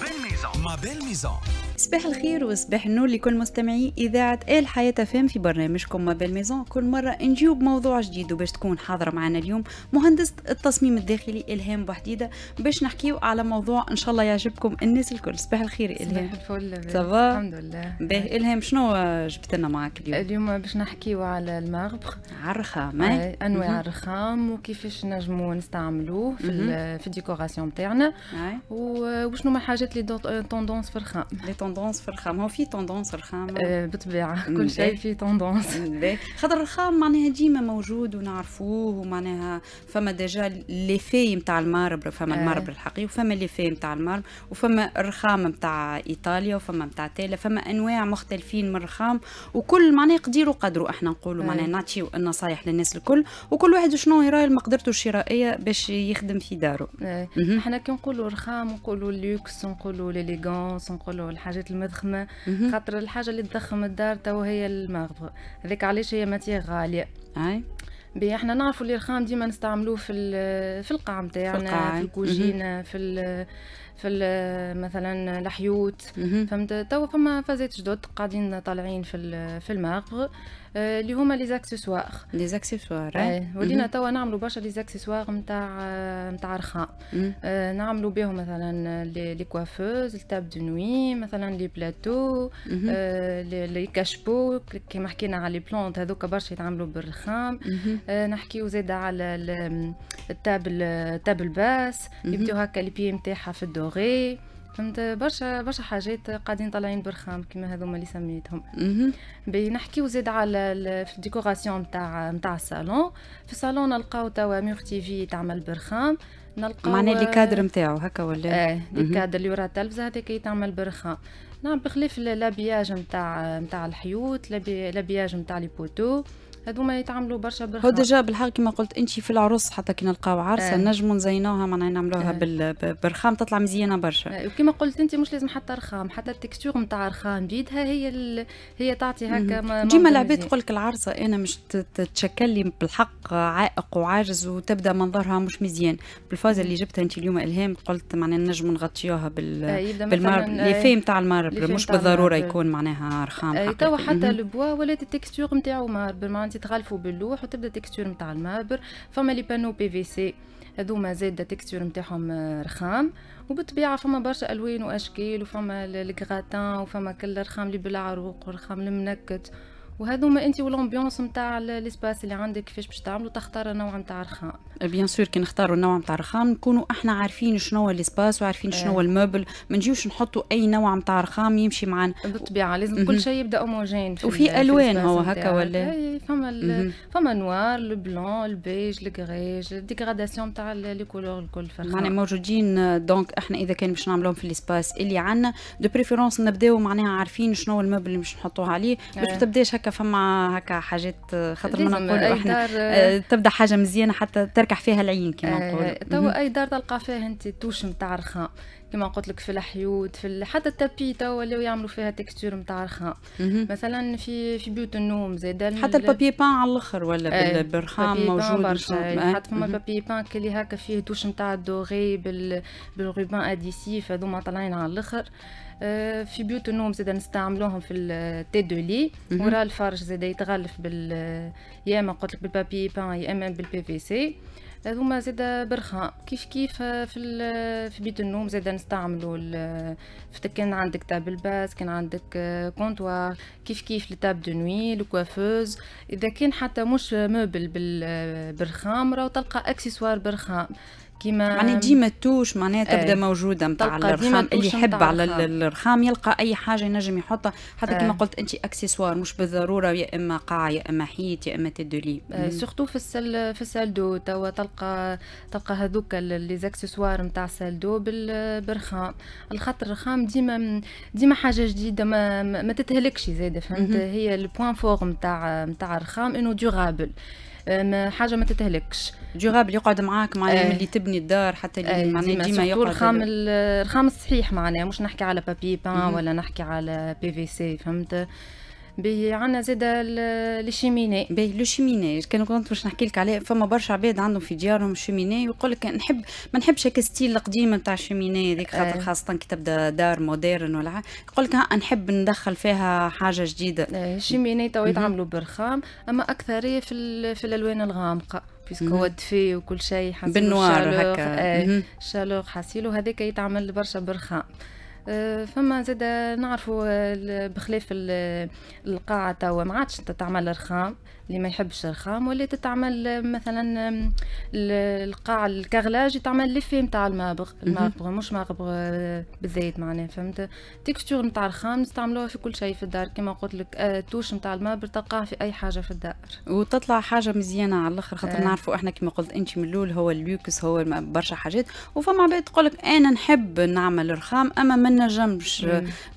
belle maison. Ma belle maison. صباح الخير وصباح النور لكل مستمعي إذاعة آل حياة فهم في برنامجكم ما بالميزون كل مرة نجيو بموضوع جديد وباش تكون حاضرة معنا اليوم مهندسة التصميم الداخلي إلهام بوحديدة باش نحكيو على موضوع إن شاء الله يعجبكم الناس الكل صباح الخير إلهام صباح الفل صباح الحمد لله باه إلهام شنو جبت لنا معاك اليوم اليوم باش نحكيو على المغبخ على الرخام أنواع الرخام وكيفاش نجمو نستعملوه في في الديكوراسيون تاعنا وشنو ما الحاجات اللي توندونس في الرخام توندونس في الخام هو في توندونس الخام بطبيعه بالطبيعه كل شيء إيه. في توندونس إيه. خاطر الخام معناها ديما موجود ونعرفوه ومعناها فما ديجا لي في نتاع المارب فما إيه. المارب الحقيقي وفما في نتاع المارب وفما الرخام نتاع ايطاليا وفما نتاع تيلا فما انواع مختلفين من الرخام وكل معناها يقدروا قدروا احنا نقولوا معناها نعطيو النصايح للناس الكل وكل واحد شنو يراي مقدرته الشرائيه باش يخدم في داره احنا كي نقولوا رخام نقولوا لوكس نقولوا ليليغونس نقولوا الحاجه الحاجات المدخمه خاطر الحاجه اللي تدخم الدار تو هي المغرب هذاك علاش هي ماتيغ غاليه اي بي احنا نعرفوا اللي الخام ديما نستعملوه في في القاع نتاعنا في, القاع. في الكوجينه في في مثلا الحيوت فهمت توا فما فازات جدد قاعدين طالعين في في المغرب آه، اللي هما لي زاكسيسوار لي زاكسيسوار ولينا توا نعملوا برشا لي زاكسيسوار نتاع نتاع رخام نعملوا بهم مثلا لي كوافوز التاب دو نوي مثلا لي بلاتو لي كاشبو كيما حكينا على لي بلونت هذوك برشا يتعملوا بالرخام آه، نحكيو زاده على التاب التاب الباس يبدو هكا لي بي نتاعها في الدور لوغي فهمت برشا برشا حاجات قاعدين طالعين برخام كيما هذوما اللي سميتهم نحكيو زاد على في الديكوراسيون نتاع نتاع الصالون في الصالون نلقاو توا ميغ تيفي تعمل برخام نلقاو معناها اللي آه، كادر نتاعو هكا ولا اللي إيه، الكادر اللي ورا التلفزه هذاك يتعمل برخام نعم بخلاف لابياج نتاع نتاع الحيوط لابياج نتاع لي بوتو هذوما يتعاملوا برشا برشا هو ديجا بالحق كما قلت انت في العروس حتى كي نلقاو عرسه آه. نجموا نزينوها معناها نعملوها آه. بالرخام تطلع مزيانه برشا آه. وكما قلت انت مش لازم حتى رخام حتى التكستور نتاع رخام بيدها هي ال... هي تعطي هكا ديما العباد تقول لك العرسه انا مش تتشكل لي بالحق عائق وعاجز وتبدا منظرها مش مزيان بالفاز اللي جبتها انت اليوم الهام قلت معناها نجموا نغطيوها بال آه بالماربل آه، لي نتاع المارب مش بالضروره يكون معناها رخام آه، تو حتى البوا ولات التكستور نتاعو مارب معناتها تتغلفوا باللوح وتبدا تكستور نتاع المابر فما لي بانو بي في سي هذوما زاد تكستور نتاعهم رخام وبالطبيعه فما برشا الوان واشكال وفما الكغاتان وفما كل رخام اللي بالعروق ورخام المنكت وهذوما انت والامبيونس نتاع الاسباس اللي عندك كيفاش باش تعملوا تختار نوع نتاع رخام بيان أه، سور كي نختاروا النوع نتاع رخام نكونوا احنا عارفين شنو الاسباس وعارفين شنو هو أه. الموبل ما نجيوش نحطوا اي نوع نتاع رخام يمشي معنا بالطبيعه لازم كل شيء يبدا اوموجين وفي الوان هو هكا ولا فما فما نوار البلون البيج الكريج ديكراداسيون نتاع لي كولور الكل معناها موجودين دونك احنا اذا كان باش نعملوهم في الاسباس اللي عندنا دو بريفيرونس نبداو معناها عارفين شنو الموبل اللي باش نحطوه عليه باش أه. ما تبداش هكا هكا فما هكا حاجات خاطر ما نقول احنا دار... آه، تبدا حاجه مزيانه حتى تركح فيها العين كما آه، نقولوا توا اي دار تلقى فيها انت توش نتاع رخام كما قلت لك في الحيود في حتى التابي تو ولاو يعملوا فيها تكستور نتاع رخام مثلا في في بيوت النوم زاد حتى البابي بان على الاخر ولا إيه، بالرخام موجود برشا يعني إيه. حتى فما بابي بان اللي هكا فيه توش نتاع الدوغي بالروبان اديسيف هذوما طالعين على الاخر إيه، في بيوت النوم زاد نستعملوهم في التي دو لي ورا الفرش زاد يتغلف بال يا اما قلت لك بالبابي بان يا اما بالبي في سي هذوما زاد برخان كيف كيف في في بيت النوم زاد نستعملوا في كان عندك تابل باس كان عندك كونتوار آه، كيف كيف لتاب دو نوي الكوافوز اذا كان حتى مش موبل بالرخام راه تلقى اكسسوار برخام كيما معناها ديما التوش معناها إيه. تبدا موجوده نتاع الرخام اللي يحب على الرخام يلقى اي حاجه ينجم يحطها حتى إيه. كيما قلت انت اكسسوار مش بالضروره يا اما قاع يا اما حيط يا اما تدولي إيه، سورتو في السل في السالدو توا تلقى تلقى هذوك لي زاكسسوار نتاع السالدو بالرخام الخاطر الرخام ديما ديما حاجه جديده ما, ما تتهلكش زاده فهمت هي البوان فور نتاع نتاع الرخام انه دورابل ما حاجه ما تتهلكش جوغاب يقعد معاك معناها آه. اللي تبني الدار حتى اللي آه. معناها ديما يقعد الرخام الرخام الصحيح معناها مش نحكي على بابي بان ولا نحكي على بي في سي فهمت آه عندنا زاد الشيميني باهي لو شيميني كان كنت باش نحكي لك عليه فما برشا عباد عندهم في ديارهم شيميني ويقول لك نحب ما نحبش هكا ستيل القديم نتاع الشيميني هذيك إيه. خاطر خاصه كي تبدا دار موديرن ولا يقول لك نحب ندخل فيها حاجه جديده الشيميني إيه، تو يتعملوا برخام اما اكثريه في في الالوان الغامقه بيسكو هو دفي وكل شيء بالنوار هكا الشالوغ إيه، حاسيلو هذاك يتعمل برشا برخام آه، فما زاد نعرفوا بخلاف القاعة توا ما عادش تعمل رخام اللي ما يحبش الرخام ولا تتعمل آه، مثلا القاع الكغلاج يتعمل لفي نتاع المابغ المابغ مش مابغ آه، بالزيت معناه فهمت تكستور نتاع الرخام نستعملوها في كل شيء في الدار كما قلت لك التوش آه، نتاع المابغ تلقاه في اي حاجه في الدار وتطلع حاجه مزيانه على الاخر خاطر نعرفوا احنا كما قلت انت من الاول هو اللوكس هو برشا حاجات وفما عباد تقول لك انا نحب نعمل رخام اما ما نجمش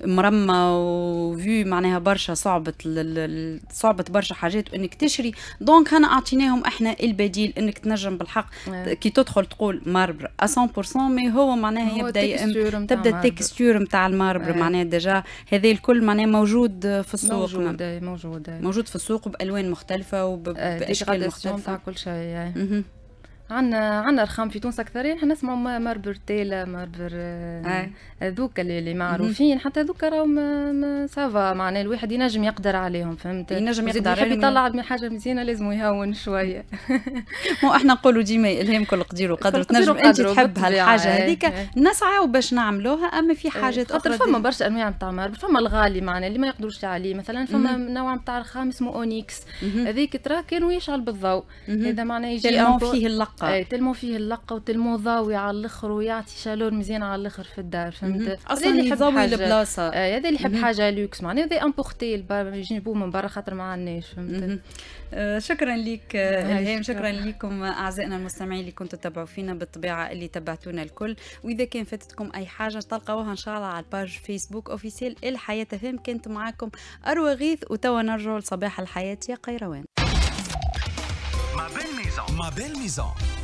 مرمى وفي معناها برشا صعبه صعبه برشا حاجات وانك تشري دونك هنا اعطيناهم احنا البديل انك تنجم بالحق كي تدخل تقول ماربر 100% مي هو معناها يبدا تبدا التكستور نتاع الماربر معناها ديجا هذا الكل معناها موجود في السوق موجود موجود موجود في السوق بالوان مختلفه وباشكال مختلفه كل شيء عندنا عندنا ارخام في تونس اكثرين احنا نسمعوا مربر تيلا مربر آه، هذوك اللي معروفين حتى هذوك راهم سافا معناه الواحد ينجم يقدر عليهم فهمت ينجم يقدر يحب يطلع من حاجه مزيانه لازم يهون شويه مو احنا نقولوا ديما كل قدير وقدر تنجم انت تحب هالحاجه إيه، هذيك إيه. نسعى باش نعملوها اما في حاجات إيه، اخرى خاطر فما برشا انواع نتاع مربر فما الغالي معناه اللي ما يقدروش عليه مثلا فما نوع نتاع رخام اسمه اونيكس هذيك ترى كانوا يشعل بالضوء هذا معناه يجي فيه اللق اللقه اي تلمو فيه اللقه وتلمو ضاوي على الاخر ويعطي شالور مزيان على الاخر في الدار فهمت اصلا اللي يحب حاجه البلاصه إيه، هذا اللي يحب حاجه لوكس معناها هذا امبورتي يجيبوه من برا خاطر ما عندناش فهمت آه، شكرا لك آه، الهام شكرا لكم اعزائنا المستمعين اللي كنتوا تتابعوا فينا بالطبيعه اللي تبعتونا الكل واذا كان فاتتكم اي حاجه تلقاوها ان شاء الله على الباج فيسبوك اوفيسيل الحياه فهم كانت معاكم اروى غيث وتوا نرجعوا لصباح الحياه يا قيروان belle maison.